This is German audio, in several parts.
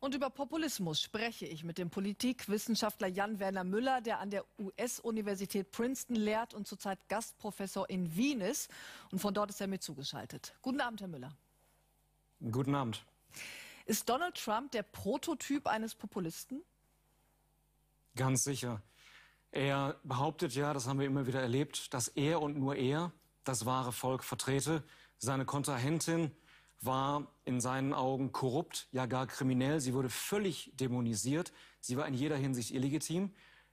Und über Populismus spreche ich mit dem Politikwissenschaftler Jan-Werner Müller, der an der US-Universität Princeton lehrt und zurzeit Gastprofessor in Wien ist. Und von dort ist er mir zugeschaltet. Guten Abend, Herr Müller. Guten Abend. Ist Donald Trump der Prototyp eines Populisten? Ganz sicher. Er behauptet ja, das haben wir immer wieder erlebt, dass er und nur er das wahre Volk vertrete. Seine Kontrahentin war in seinen Augen korrupt, ja gar kriminell. Sie wurde völlig dämonisiert. Sie war in jeder Hinsicht illegitim.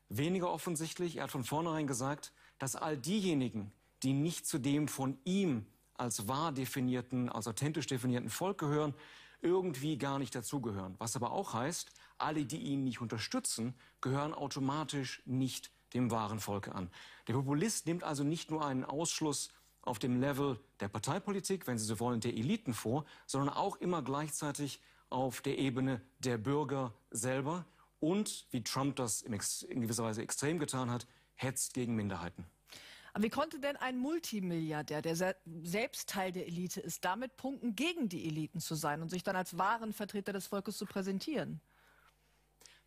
Weniger offensichtlich, er hat von vornherein gesagt, dass all diejenigen, die nicht zu dem von ihm als wahr definierten, als authentisch definierten Volk gehören, irgendwie gar nicht dazugehören. Was aber auch heißt, alle, die ihn nicht unterstützen, gehören automatisch nicht dem wahren Volke an. Der Populist nimmt also nicht nur einen Ausschluss auf dem Level der Parteipolitik, wenn Sie so wollen, der Eliten vor, sondern auch immer gleichzeitig auf der Ebene der Bürger selber und, wie Trump das in, gewisser Weise extrem getan hat, hetzt gegen Minderheiten. Aber wie konnte denn ein Multimilliardär, der selbst Teil der Elite ist, damit punkten, gegen die Eliten zu sein und sich dann als wahren Vertreter des Volkes zu präsentieren?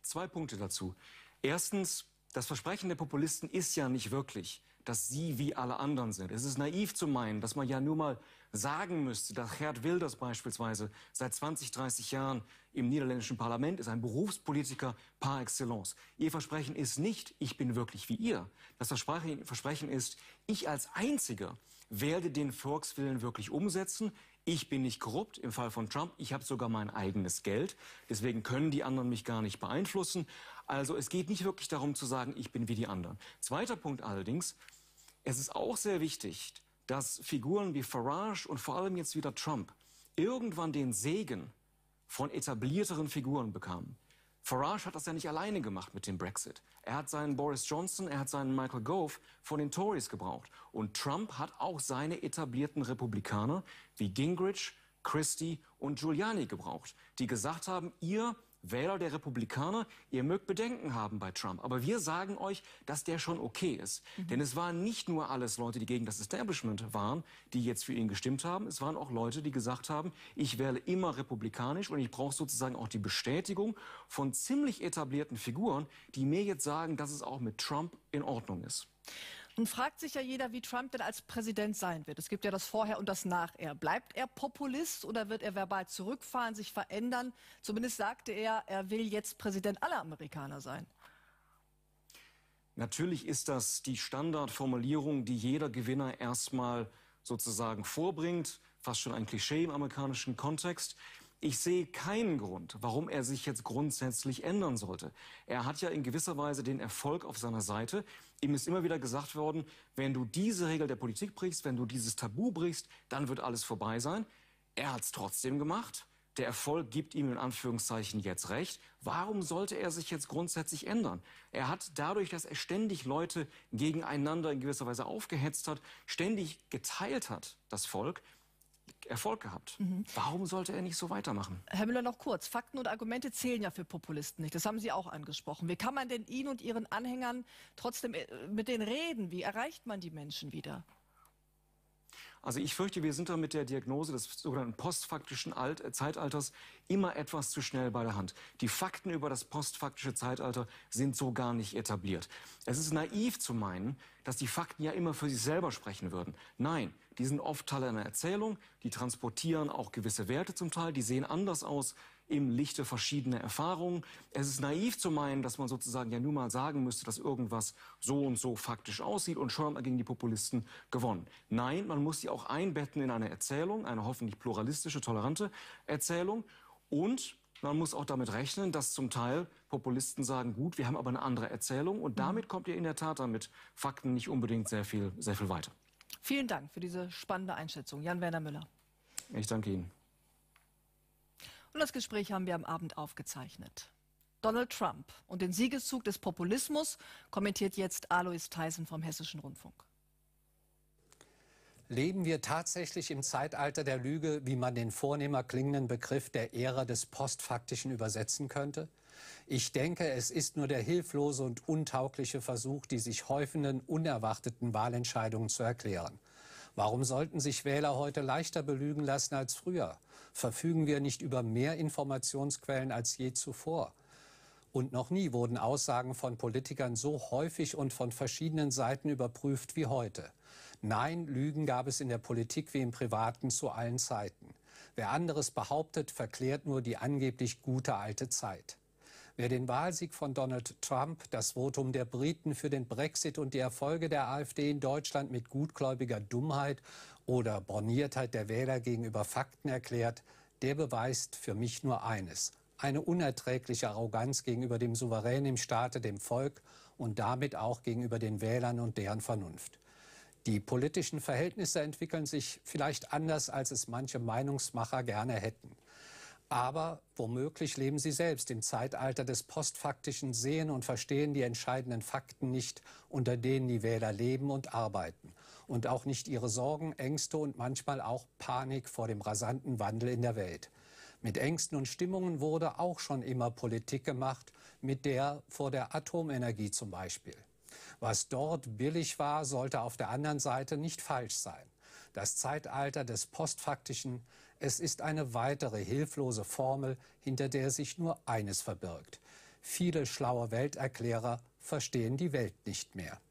Zwei Punkte dazu. Erstens, das Versprechen der Populisten ist ja nicht wirklich, dass sie wie alle anderen sind. Es ist naiv zu meinen, dass man ja nur mal sagen müsste, dass Gerd Wilders beispielsweise seit 20, 30 Jahren im niederländischen Parlament ist, ein Berufspolitiker par excellence. Ihr Versprechen ist nicht, ich bin wirklich wie ihr. Das Versprechen ist, ich als Einziger werde den Volkswillen wirklich umsetzen. Ich bin nicht korrupt im Fall von Trump. Ich habe sogar mein eigenes Geld. Deswegen können die anderen mich gar nicht beeinflussen. Also es geht nicht wirklich darum zu sagen, ich bin wie die anderen. Zweiter Punkt allerdings. Es ist auch sehr wichtig, dass Figuren wie Farage und vor allem jetzt wieder Trump irgendwann den Segen von etablierteren Figuren bekamen. Farage hat das ja nicht alleine gemacht mit dem Brexit. Er hat seinen Boris Johnson, er hat seinen Michael Gove von den Tories gebraucht. Und Trump hat auch seine etablierten Republikaner wie Gingrich, Christie und Giuliani gebraucht, die gesagt haben, ihr Wähler der Republikaner, ihr mögt Bedenken haben bei Trump, aber wir sagen euch, dass der schon okay ist. Mhm. Denn es waren nicht nur alles Leute, die gegen das Establishment waren, die jetzt für ihn gestimmt haben, es waren auch Leute, die gesagt haben, ich wähle immer republikanisch und ich brauche sozusagen auch die Bestätigung von ziemlich etablierten Figuren, die mir jetzt sagen, dass es auch mit Trump in Ordnung ist. Nun fragt sich ja jeder, wie Trump denn als Präsident sein wird. Es gibt ja das Vorher und das Nachher. Bleibt er Populist oder wird er verbal zurückfahren, sich verändern? Zumindest sagte er, er will jetzt Präsident aller Amerikaner sein. Natürlich ist das die Standardformulierung, die jeder Gewinner erstmal sozusagen vorbringt, fast schon ein Klischee im amerikanischen Kontext. Ich sehe keinen Grund, warum er sich jetzt grundsätzlich ändern sollte. Er hat ja in gewisser Weise den Erfolg auf seiner Seite. Ihm ist immer wieder gesagt worden, wenn du diese Regel der Politik brichst, wenn du dieses Tabu brichst, dann wird alles vorbei sein. Er hat es trotzdem gemacht. Der Erfolg gibt ihm in Anführungszeichen jetzt recht. Warum sollte er sich jetzt grundsätzlich ändern? Er hat dadurch, dass er ständig Leute gegeneinander in gewisser Weise aufgehetzt hat, ständig geteilt hat, das Volk, Erfolg gehabt. Mhm. Warum sollte er nicht so weitermachen? Herr Müller, noch kurz. Fakten und Argumente zählen ja für Populisten nicht. Das haben Sie auch angesprochen. Wie kann man denn ihn und Ihren Anhängern trotzdem äh, mit denen reden? Wie erreicht man die Menschen wieder? Also ich fürchte, wir sind da mit der Diagnose des sogenannten postfaktischen Alt äh, Zeitalters immer etwas zu schnell bei der Hand. Die Fakten über das postfaktische Zeitalter sind so gar nicht etabliert. Es ist naiv zu meinen, dass die Fakten ja immer für sich selber sprechen würden. Nein, die sind oft Teil einer Erzählung, die transportieren auch gewisse Werte zum Teil, die sehen anders aus, im Lichte verschiedener Erfahrungen. Es ist naiv zu meinen, dass man sozusagen ja nur mal sagen müsste, dass irgendwas so und so faktisch aussieht und schon gegen die Populisten gewonnen. Nein, man muss sie auch einbetten in eine Erzählung, eine hoffentlich pluralistische, tolerante Erzählung. Und man muss auch damit rechnen, dass zum Teil Populisten sagen, gut, wir haben aber eine andere Erzählung. Und mhm. damit kommt ihr in der Tat dann mit Fakten nicht unbedingt sehr viel, sehr viel weiter. Vielen Dank für diese spannende Einschätzung. Jan-Werner Müller. Ich danke Ihnen. Und das Gespräch haben wir am Abend aufgezeichnet. Donald Trump und den Siegeszug des Populismus kommentiert jetzt Alois Theisen vom Hessischen Rundfunk. Leben wir tatsächlich im Zeitalter der Lüge, wie man den vornehmer klingenden Begriff der Ära des Postfaktischen übersetzen könnte? Ich denke, es ist nur der hilflose und untaugliche Versuch, die sich häufenden, unerwarteten Wahlentscheidungen zu erklären. Warum sollten sich Wähler heute leichter belügen lassen als früher? Verfügen wir nicht über mehr Informationsquellen als je zuvor? Und noch nie wurden Aussagen von Politikern so häufig und von verschiedenen Seiten überprüft wie heute. Nein, Lügen gab es in der Politik wie im Privaten zu allen Zeiten. Wer anderes behauptet, verklärt nur die angeblich gute alte Zeit. Wer den Wahlsieg von Donald Trump, das Votum der Briten für den Brexit und die Erfolge der AfD in Deutschland mit gutgläubiger Dummheit oder Borniertheit der Wähler gegenüber Fakten erklärt, der beweist für mich nur eines eine unerträgliche Arroganz gegenüber dem Souverän im Staate, dem Volk und damit auch gegenüber den Wählern und deren Vernunft. Die politischen Verhältnisse entwickeln sich vielleicht anders, als es manche Meinungsmacher gerne hätten. Aber womöglich leben sie selbst im Zeitalter des postfaktischen Sehen und verstehen die entscheidenden Fakten nicht, unter denen die Wähler leben und arbeiten. Und auch nicht ihre Sorgen, Ängste und manchmal auch Panik vor dem rasanten Wandel in der Welt. Mit Ängsten und Stimmungen wurde auch schon immer Politik gemacht, mit der vor der Atomenergie zum Beispiel. Was dort billig war, sollte auf der anderen Seite nicht falsch sein. Das Zeitalter des Postfaktischen, es ist eine weitere hilflose Formel, hinter der sich nur eines verbirgt. Viele schlaue Welterklärer verstehen die Welt nicht mehr.